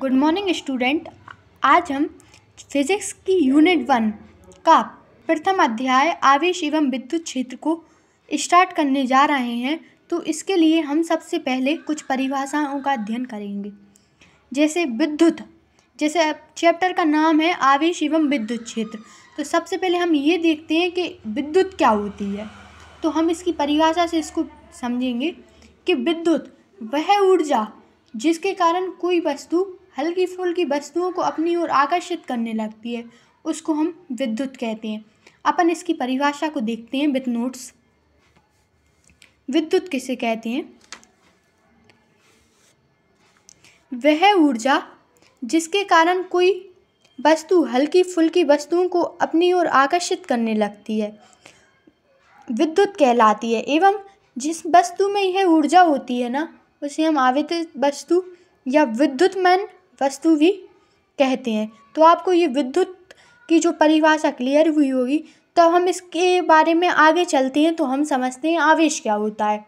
good morning student आज हम physics की यूनिट वन का प्रथम अध्याय आवेश एवं विद्युत क्षेत्र को स्टार्ट करने जा रहे हैं तो इसके लिए हम सबसे पहले कुछ परिभाषाओं का अध्ययन करेंगे जैसे विद्युत जैसे चैप्टर का नाम है आवेश एवं विद्युत क्षेत्र तो सबसे पहले हम ये देखते हैं कि विद्युत क्या होती है तो हम इसकी परिभाषा से इसको समझेंगे कि विद्युत वह ऊर्जा जिसके कारण कोई वस्तु हल्की फुल्की वस्तुओं को अपनी ओर आकर्षित करने लगती है उसको हम विद्युत कहते हैं अपन इसकी परिभाषा को देखते हैं विथ नोट्स विद्युत किसे कहते हैं वह ऊर्जा जिसके कारण कोई वस्तु हल्की फुल्की वस्तुओं को अपनी ओर आकर्षित करने लगती है विद्युत कहलाती है एवं जिस वस्तु में यह ऊर्जा होती है ना उसे हम आवेदित वस्तु या विद्युतमय वस्तु भी कहते हैं तो आपको ये विद्युत की जो परिभाषा क्लियर हुई होगी तो हम इसके बारे में आगे चलते हैं तो हम समझते हैं आवेश क्या होता है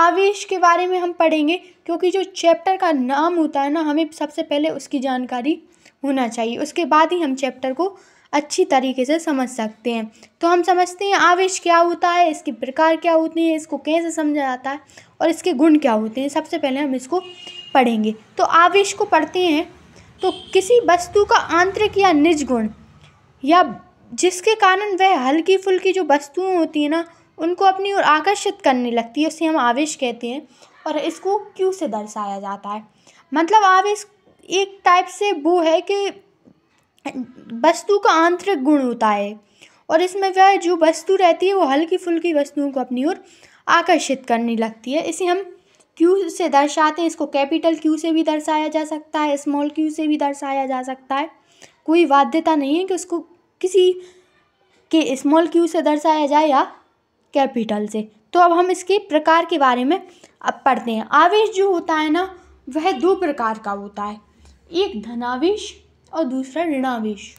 आवेश के बारे में हम पढ़ेंगे क्योंकि जो चैप्टर का नाम होता है ना हमें सबसे पहले उसकी जानकारी होना चाहिए उसके बाद ही हम चैप्टर को अच्छी तरीके से समझ सकते हैं तो हम समझते हैं आवेश क्या होता है इसके प्रकार क्या होते हैं इसको कैसे समझा जाता है और इसके गुण क्या होते हैं सबसे पहले हम इसको पढ़ेंगे तो आवेश को पढ़ते हैं तो किसी वस्तु का आंतरिक या निज गुण या जिसके कारण वह हल्की फुल्की जो वस्तुएं होती हैं ना उनको अपनी ओर आकर्षित करने लगती है उसे हम आवेश कहते हैं और इसको क्यों से दर्शाया जाता है मतलब आवेश एक टाइप से वो है कि वस्तु का आंतरिक गुण होता है और इसमें वह जो वस्तु रहती है वो हल्की फुल्की वस्तुओं को अपनी ओर आकर्षित करने लगती है इसे हम क्यू से दर्शाते हैं इसको कैपिटल क्यू से भी दर्शाया जा सकता है स्मॉल क्यू से भी दर्शाया जा सकता है कोई बाध्यता नहीं है कि उसको किसी के स्मॉल क्यू से दर्शाया जाए या कैपिटल से तो अब हम इसके प्रकार के बारे में अब पढ़ते हैं आवेश जो होता है ना वह दो प्रकार का होता है एक धनावेश और दूसरा ऋणावेश